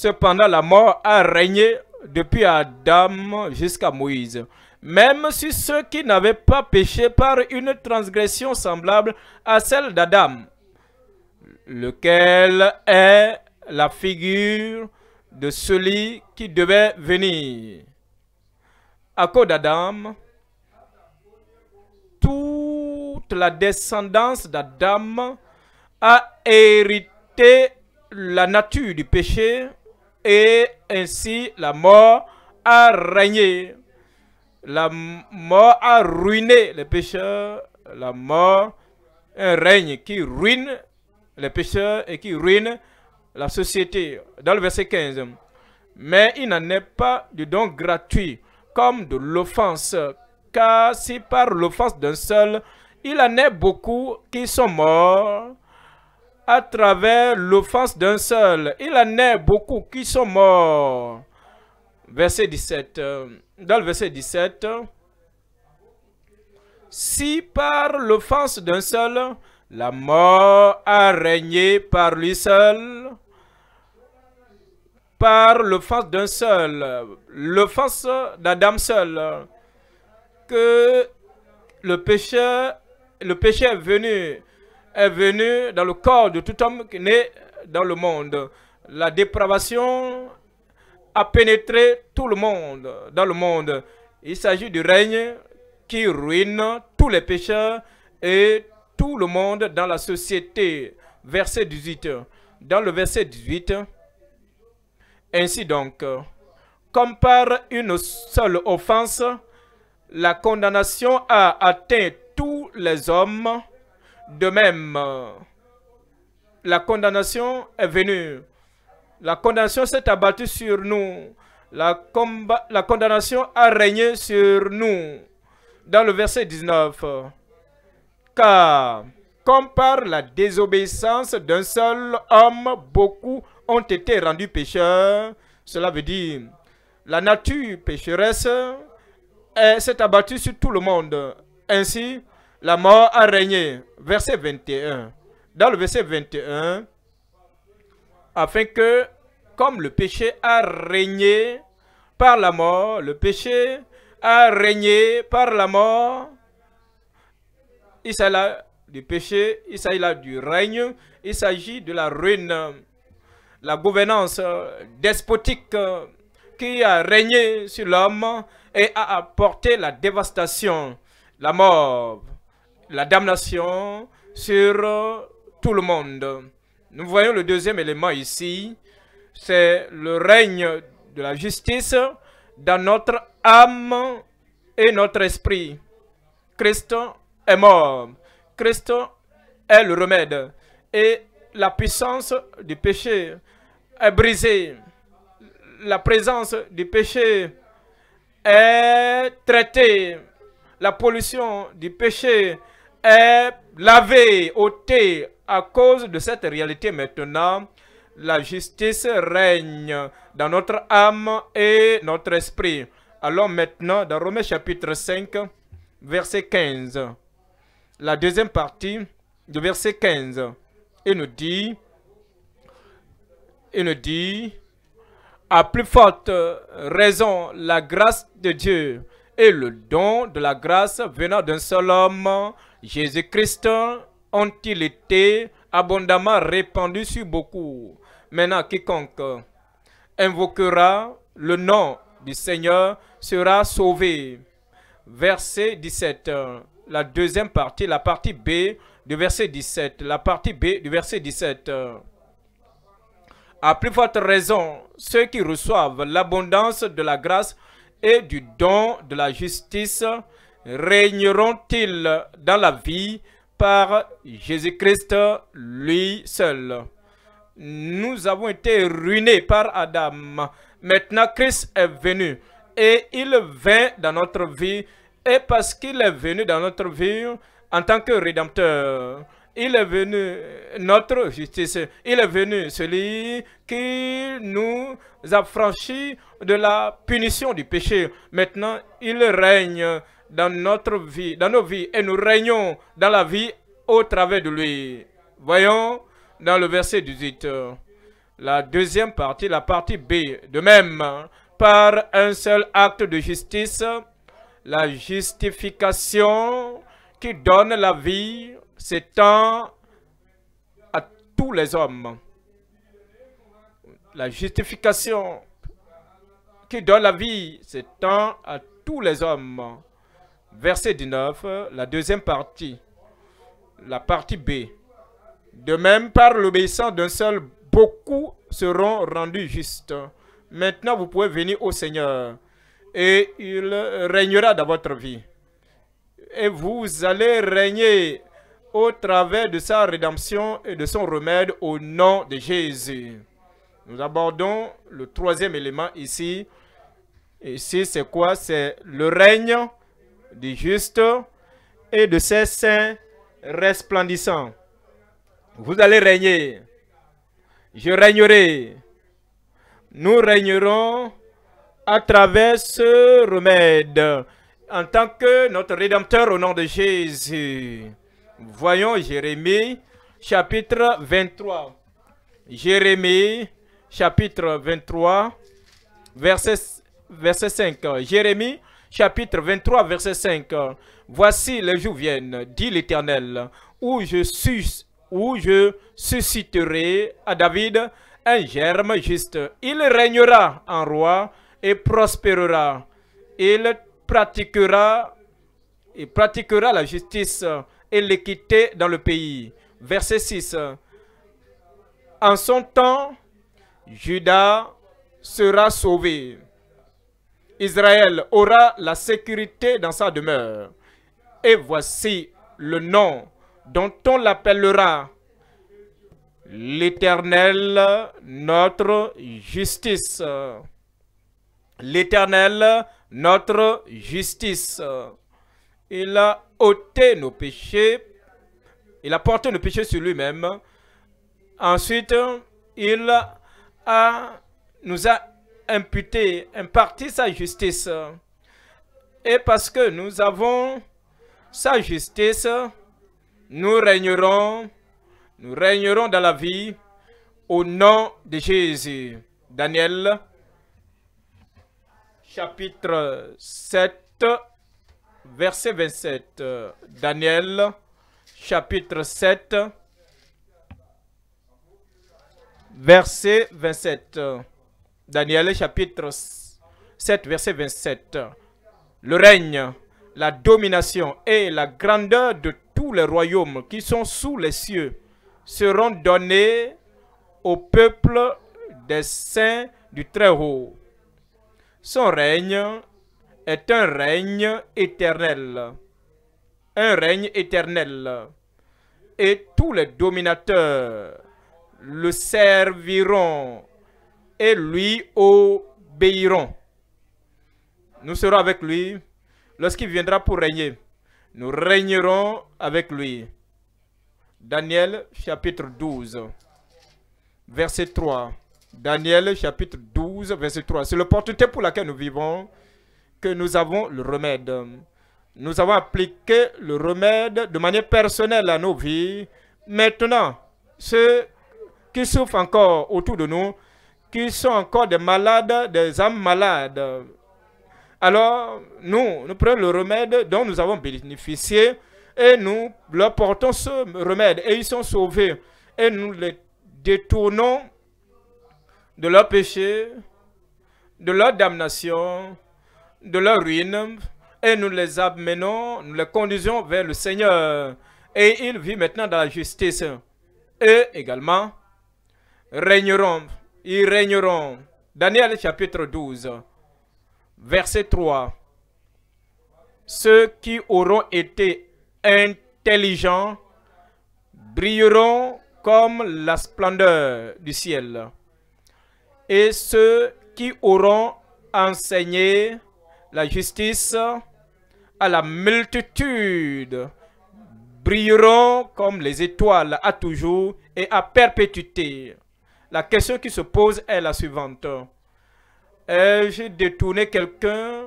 Cependant, la mort a régné depuis Adam jusqu'à Moïse. Même sur ceux qui n'avaient pas péché par une transgression semblable à celle d'Adam, lequel est la figure de celui qui devait venir. À cause d'Adam, toute la descendance d'Adam a hérité la nature du péché et ainsi la mort a régné. La mort a ruiné les pécheurs. La mort, un règne qui ruine les pécheurs et qui ruine la société. Dans le verset 15. Mais il n'en est pas du don gratuit comme de l'offense. Car si par l'offense d'un seul, il en est beaucoup qui sont morts, à travers l'offense d'un seul. Il en est beaucoup qui sont morts. Verset 17. Euh, dans le verset 17, si par l'offense d'un seul, la mort a régné par lui seul, par l'offense d'un seul, l'offense d'Adam seul, que le péché le péché est venu est venu dans le corps de tout homme qui né dans le monde. La dépravation a pénétré tout le monde, dans le monde. Il s'agit du règne qui ruine tous les pécheurs et tout le monde dans la société. Verset 18. Dans le verset 18, ainsi donc, comme par une seule offense, la condamnation a atteint tous les hommes de même, la condamnation est venue. La condamnation s'est abattue sur nous. La, condamnation a régné sur nous. Dans le verset 19. Car, comme par la désobéissance d'un seul homme, beaucoup ont été rendus pécheurs. Cela veut dire, la nature pécheresse s'est abattue sur tout le monde. Ainsi, la mort a régné. Verset 21. Dans le verset 21, afin que, comme le péché a régné par la mort, le péché a régné par la mort, il s'agit du péché, il s'agit là du règne, il s'agit de la ruine, la gouvernance despotique qui a régné sur l'homme et a apporté la dévastation, la mort la damnation sur euh, tout le monde. Nous voyons le deuxième élément ici, c'est le règne de la justice dans notre âme et notre esprit. Christ est mort. Christ est le remède. Et la puissance du péché est brisée. La présence du péché est traitée. La pollution du péché est lavé, ôté à cause de cette réalité maintenant. La justice règne dans notre âme et notre esprit. Alors maintenant dans Romains chapitre 5, verset 15. La deuxième partie du verset 15. Il nous dit, il nous dit, à plus forte raison, la grâce de Dieu et le don de la grâce venant d'un seul homme Jésus-Christ ont-ils été abondamment répandus sur beaucoup. Maintenant, quiconque invoquera le nom du Seigneur sera sauvé. Verset 17, la deuxième partie, la partie B du verset 17, la partie B du verset 17. À plus forte raison, ceux qui reçoivent l'abondance de la grâce et du don de la justice régneront-ils dans la vie par Jésus-Christ lui seul. Nous avons été ruinés par Adam. Maintenant, Christ est venu et il vint dans notre vie. Et parce qu'il est venu dans notre vie en tant que Rédempteur, il est venu notre justice. Il est venu celui qui nous affranchit de la punition du péché. Maintenant, il règne dans notre vie, dans nos vies, et nous régnons dans la vie au travers de lui. Voyons dans le verset 18, euh, la deuxième partie, la partie B. De même, par un seul acte de justice, la justification qui donne la vie s'étend à tous les hommes. La justification qui donne la vie s'étend à tous les hommes verset 19, la deuxième partie, la partie B. De même, par l'obéissance d'un seul, beaucoup seront rendus justes. Maintenant, vous pouvez venir au Seigneur et il régnera dans votre vie. Et vous allez régner au travers de sa rédemption et de son remède au nom de Jésus. Nous abordons le troisième élément ici. Ici, c'est quoi C'est le règne du juste et de ses saints resplendissants. Vous allez régner. Je régnerai. Nous régnerons à travers ce remède en tant que notre Rédempteur au nom de Jésus. Voyons Jérémie chapitre 23. Jérémie chapitre 23 verset, verset 5. Jérémie chapitre 23, verset 5. Voici les jours viennent, dit l'Éternel, où je susciterai à David un germe juste. Il régnera en roi et prospérera. Il pratiquera, il pratiquera la justice et l'équité dans le pays. Verset 6. En son temps, Judas sera sauvé Israël aura la sécurité dans sa demeure. Et voici le nom dont on l'appellera l'Éternel, notre justice. L'Éternel, notre justice. Il a ôté nos péchés. Il a porté nos péchés sur lui-même. Ensuite, il a, nous a imputé, imparti sa justice. Et parce que nous avons sa justice, nous régnerons, nous régnerons dans la vie au nom de Jésus. Daniel, chapitre 7, verset 27. Daniel, chapitre 7, verset 27. Daniel chapitre 7, verset 27. Le règne, la domination et la grandeur de tous les royaumes qui sont sous les cieux seront donnés au peuple des saints du Très-Haut. Son règne est un règne éternel. Un règne éternel. Et tous les dominateurs le serviront et lui obéiront. Nous serons avec lui lorsqu'il viendra pour régner. Nous régnerons avec lui. Daniel chapitre 12, verset 3. Daniel chapitre 12, verset 3. C'est l'opportunité pour laquelle nous vivons que nous avons le remède. Nous avons appliqué le remède de manière personnelle à nos vies. Maintenant, ceux qui souffrent encore autour de nous, qui sont encore des malades, des âmes malades. Alors, nous, nous prenons le remède dont nous avons bénéficié et nous leur portons ce remède et ils sont sauvés. Et nous les détournons de leur péché, de leur damnation, de leur ruine et nous les amenons, nous les conduisons vers le Seigneur. Et ils vivent maintenant dans la justice. Et également, régneront ils régneront. Daniel chapitre 12, verset 3. Ceux qui auront été intelligents brilleront comme la splendeur du ciel. Et ceux qui auront enseigné la justice à la multitude brilleront comme les étoiles à toujours et à perpétuité. La question qui se pose est la suivante. Ai-je détourné quelqu'un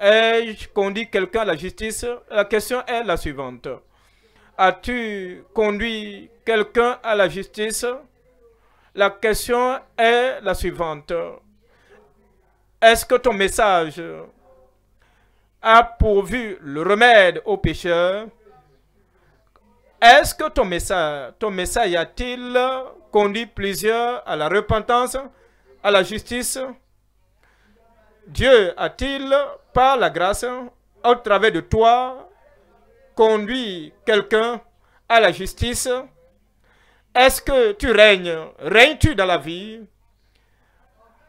Ai-je conduit quelqu'un à la justice La question est la suivante. As-tu conduit quelqu'un à la justice La question est la suivante. Est-ce que ton message a pourvu le remède aux pécheurs Est-ce que ton message, ton message a-t-il conduit plusieurs à la repentance, à la justice. Dieu a-t-il, par la grâce, au travers de toi, conduit quelqu'un à la justice Est-ce que tu règnes Règnes-tu dans la vie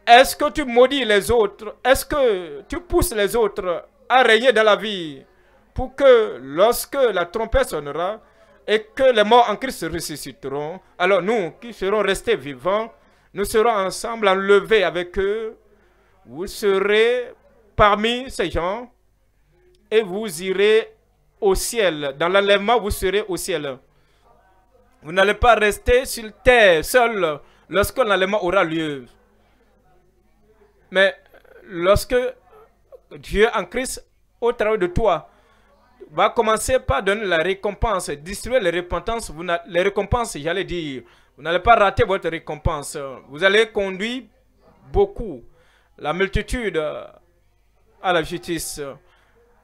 Est-ce que tu maudis les autres Est-ce que tu pousses les autres à régner dans la vie pour que lorsque la trompette sonnera, et que les morts en Christ ressusciteront, alors nous qui serons restés vivants, nous serons ensemble enlevés avec eux. Vous serez parmi ces gens et vous irez au ciel. Dans l'enlèvement, vous serez au ciel. Vous n'allez pas rester sur terre seul lorsque l'enlèvement aura lieu. Mais lorsque Dieu en Christ au travers de toi va commencer par donner la récompense, distribuer les récompenses, vous les récompenses, j'allais dire, vous n'allez pas rater votre récompense. Vous allez conduire beaucoup, la multitude euh, à la justice,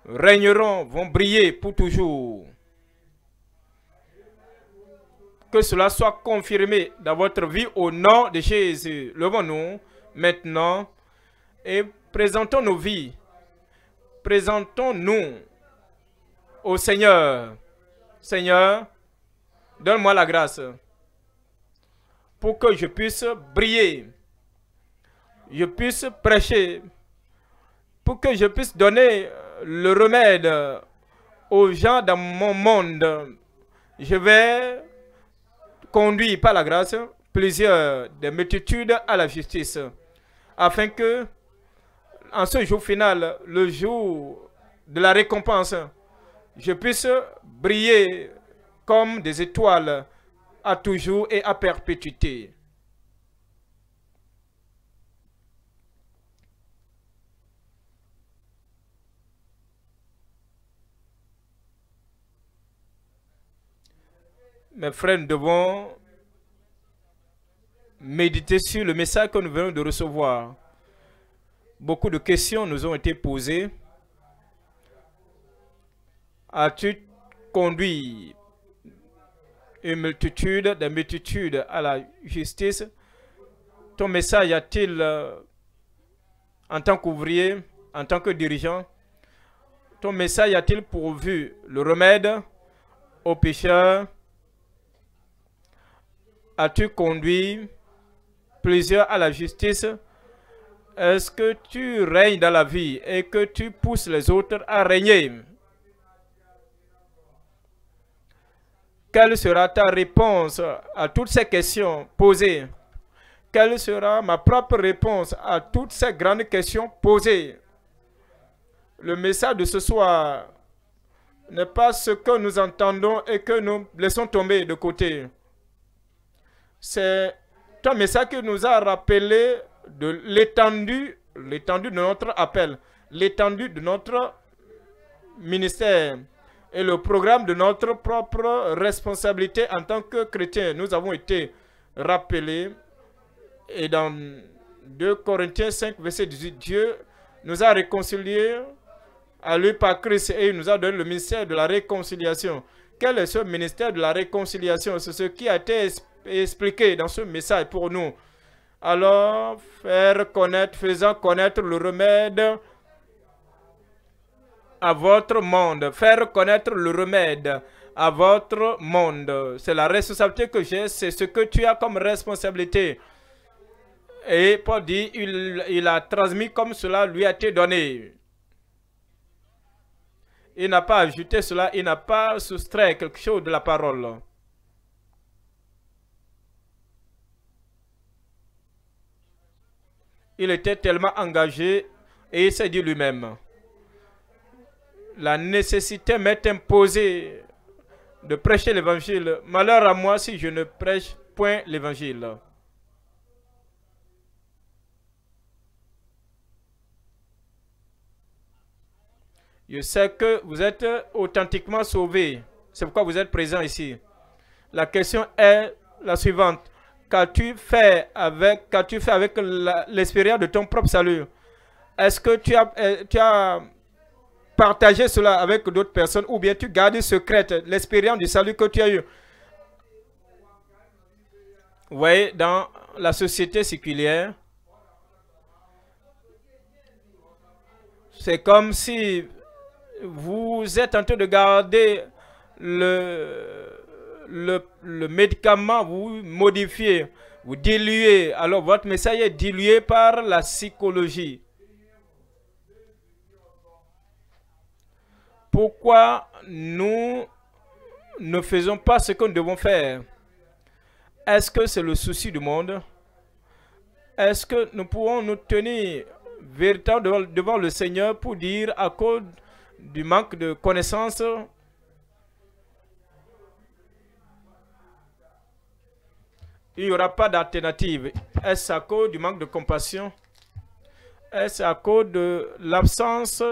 régneront, vont briller pour toujours. Que cela soit confirmé dans votre vie au nom de Jésus. Levons-nous maintenant et présentons nos vies. Présentons-nous au Seigneur, Seigneur, donne-moi la grâce pour que je puisse briller, je puisse prêcher, pour que je puisse donner le remède aux gens dans mon monde. Je vais conduire par la grâce plusieurs des multitudes à la justice, afin que, en ce jour final, le jour de la récompense, je puisse briller comme des étoiles à toujours et à perpétuité. Mes frères, nous devons méditer sur le message que nous venons de recevoir. Beaucoup de questions nous ont été posées. As-tu conduit une multitude des multitudes à la justice Ton message a-t-il, euh, en tant qu'ouvrier, en tant que dirigeant, ton message a-t-il pourvu le remède aux pécheurs As-tu conduit plusieurs à la justice Est-ce que tu règnes dans la vie et que tu pousses les autres à régner Quelle sera ta réponse à toutes ces questions posées Quelle sera ma propre réponse à toutes ces grandes questions posées Le message de ce soir n'est pas ce que nous entendons et que nous laissons tomber de côté. C'est un message qui nous a rappelé de l'étendue, l'étendue de notre appel, l'étendue de notre ministère et le programme de notre propre responsabilité en tant que chrétien. Nous avons été rappelés et dans 2 Corinthiens 5, verset 18, Dieu nous a réconciliés à lui par Christ et il nous a donné le ministère de la réconciliation. Quel est ce ministère de la réconciliation C'est ce qui a été expliqué dans ce message pour nous. Alors, faire connaître, faisant connaître le remède à votre monde, faire connaître le remède à votre monde. C'est la responsabilité que j'ai, c'est ce que tu as comme responsabilité. Et Paul dit, il, a transmis comme cela lui a été donné. Il n'a pas ajouté cela, il n'a pas soustrait quelque chose de la parole. Il était tellement engagé et il s'est dit lui-même, la nécessité m'est imposée de prêcher l'évangile. Malheur à moi si je ne prêche point l'évangile. Je sais que vous êtes authentiquement sauvés. C'est pourquoi vous êtes présent ici. La question est la suivante. Qu'as-tu fait avec, l'espérance de ton propre salut Est-ce que tu as eh, partager cela avec d'autres personnes ou bien tu gardes secrète l'expérience du salut que tu as eu. Vous dans la société séculière, c'est comme si vous êtes en train de garder le, le, le, médicament, vous modifiez, vous diluez. Alors votre message est dilué par la psychologie. Pourquoi nous ne faisons pas ce que nous devons faire Est-ce que c'est le souci du monde Est-ce que nous pouvons nous tenir véritablement devant, le Seigneur pour dire à cause du manque de connaissances il n'y aura pas d'alternative. Est-ce à cause du manque de compassion Est-ce à cause de l'absence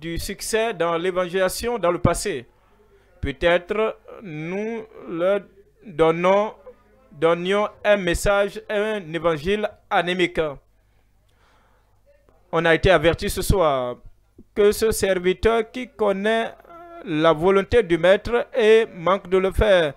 du succès dans l'évangélisation dans le passé. Peut-être nous leur donnons, donnions un message, un évangile anémique. On a été averti ce soir que ce serviteur qui connaît la volonté du maître et manque de le faire